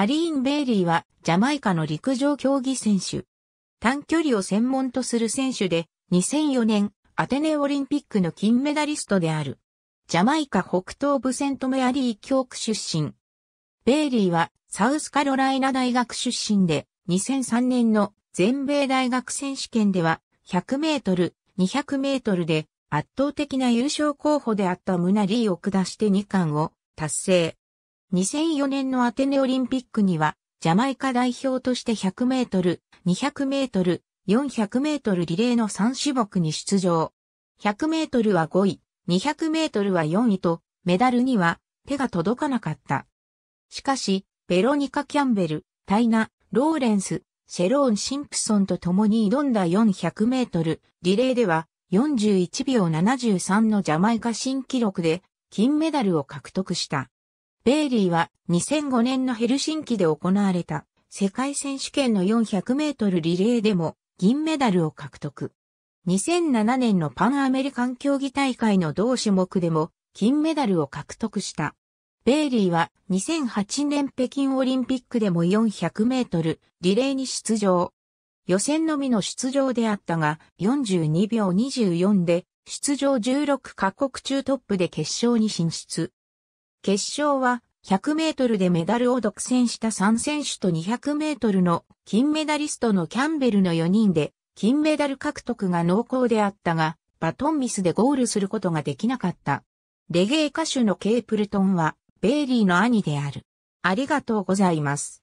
アリーン・ベイリーはジャマイカの陸上競技選手。短距離を専門とする選手で2004年アテネオリンピックの金メダリストである。ジャマイカ北東部セントメアリー教区出身。ベイリーはサウスカロライナ大学出身で2003年の全米大学選手権では100メートル、200メートルで圧倒的な優勝候補であったムナリーを下して2冠を達成。2004年のアテネオリンピックには、ジャマイカ代表として100メートル、200メートル、400メートルリレーの3種目に出場。100メートルは5位、200メートルは4位と、メダルには手が届かなかった。しかし、ベロニカ・キャンベル、タイナ、ローレンス、シェローン・シンプソンと共に挑んだ400メートルリレーでは41秒73のジャマイカ新記録で金メダルを獲得した。ベイリーは2005年のヘルシンキで行われた世界選手権の400メートルリレーでも銀メダルを獲得。2007年のパンアメリカン競技大会の同種目でも金メダルを獲得した。ベイリーは2008年北京オリンピックでも400メートルリレーに出場。予選のみの出場であったが42秒24で出場16カ国中トップで決勝に進出。決勝は100メートルでメダルを独占した3選手と200メートルの金メダリストのキャンベルの4人で金メダル獲得が濃厚であったが、バトンミスでゴールすることができなかった。レゲエ歌手のケープルトンは、ベイリーの兄である。ありがとうございます。